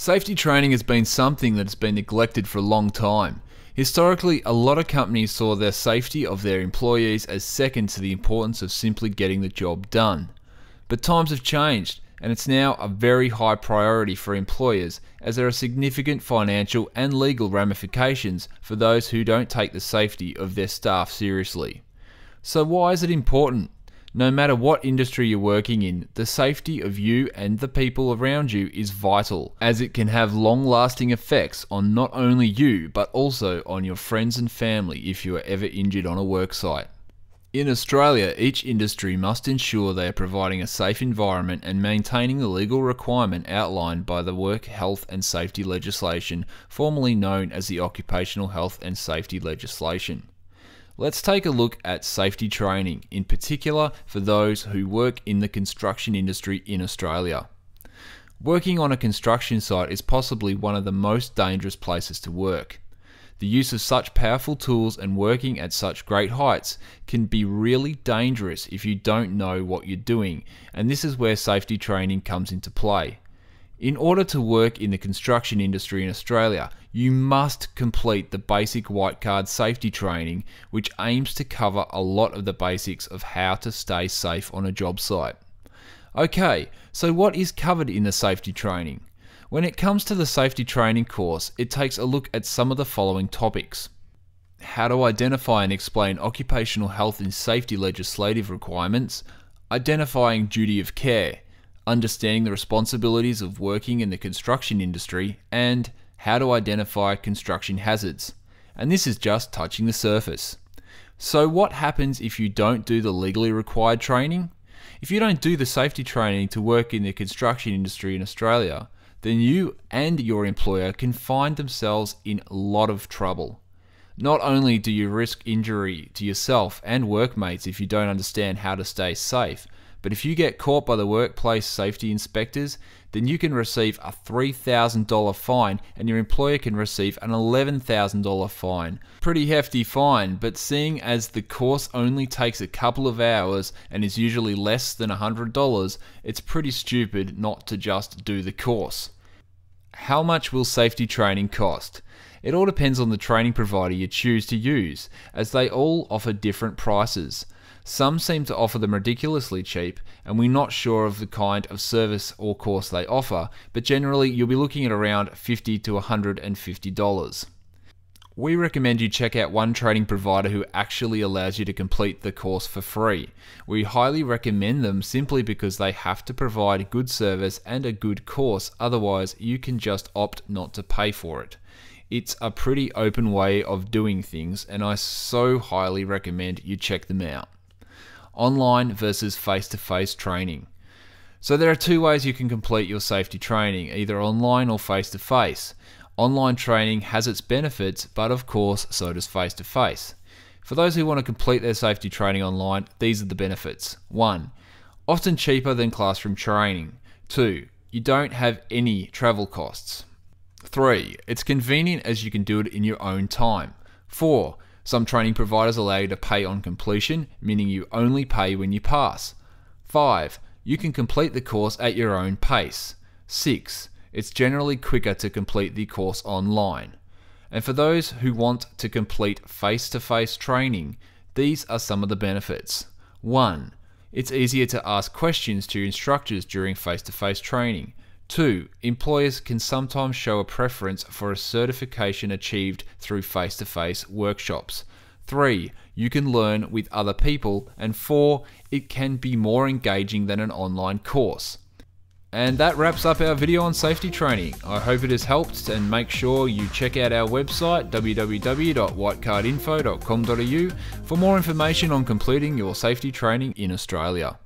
Safety training has been something that has been neglected for a long time. Historically, a lot of companies saw their safety of their employees as second to the importance of simply getting the job done. But times have changed, and it's now a very high priority for employers as there are significant financial and legal ramifications for those who don't take the safety of their staff seriously. So, why is it important? No matter what industry you're working in, the safety of you and the people around you is vital, as it can have long lasting effects on not only you, but also on your friends and family if you are ever injured on a worksite. In Australia, each industry must ensure they are providing a safe environment and maintaining the legal requirement outlined by the Work Health and Safety legislation, formerly known as the Occupational Health and Safety legislation. Let's take a look at safety training, in particular for those who work in the construction industry in Australia. Working on a construction site is possibly one of the most dangerous places to work. The use of such powerful tools and working at such great heights can be really dangerous if you don't know what you're doing, and this is where safety training comes into play. In order to work in the construction industry in Australia, you must complete the basic white card safety training, which aims to cover a lot of the basics of how to stay safe on a job site. Okay, so what is covered in the safety training? When it comes to the safety training course, it takes a look at some of the following topics how to identify and explain occupational health and safety legislative requirements, identifying duty of care, understanding the responsibilities of working in the construction industry, and how to identify construction hazards. And this is just touching the surface. So, what happens if you don't do the legally required training? If you don't do the safety training to work in the construction industry in Australia, then you and your employer can find themselves in a lot of trouble. Not only do you risk injury to yourself and workmates if you don't understand how to stay safe, but if you get caught by the workplace safety inspectors, then you can receive a $3,000 fine and your employer can receive an $11,000 fine. Pretty hefty fine, but seeing as the course only takes a couple of hours and is usually less than $100, it's pretty stupid not to just do the course. How much will safety training cost? It all depends on the training provider you choose to use, as they all offer different prices. Some seem to offer them ridiculously cheap, and we're not sure of the kind of service or course they offer, but generally you'll be looking at around $50 to $150. We recommend you check out one training provider who actually allows you to complete the course for free. We highly recommend them simply because they have to provide good service and a good course, otherwise, you can just opt not to pay for it. It's a pretty open way of doing things, and I so highly recommend you check them out. Online versus face to face training. So, there are two ways you can complete your safety training either online or face to face. Online training has its benefits, but of course, so does face to face. For those who want to complete their safety training online, these are the benefits. 1. Often cheaper than classroom training. 2. You don't have any travel costs. Three, it's convenient as you can do it in your own time. Four, some training providers allow you to pay on completion, meaning you only pay when you pass. Five, you can complete the course at your own pace. Six, it's generally quicker to complete the course online. And for those who want to complete face to face training, these are some of the benefits. 1. It's easier to ask questions to your instructors during face to face training. Two, employers can sometimes show a preference for a certification achieved through face to face workshops. Three, you can learn with other people. And four, it can be more engaging than an online course. And that wraps up our video on safety training. I hope it has helped and make sure you check out our website www.whitecardinfo.com.au for more information on completing your safety training in Australia.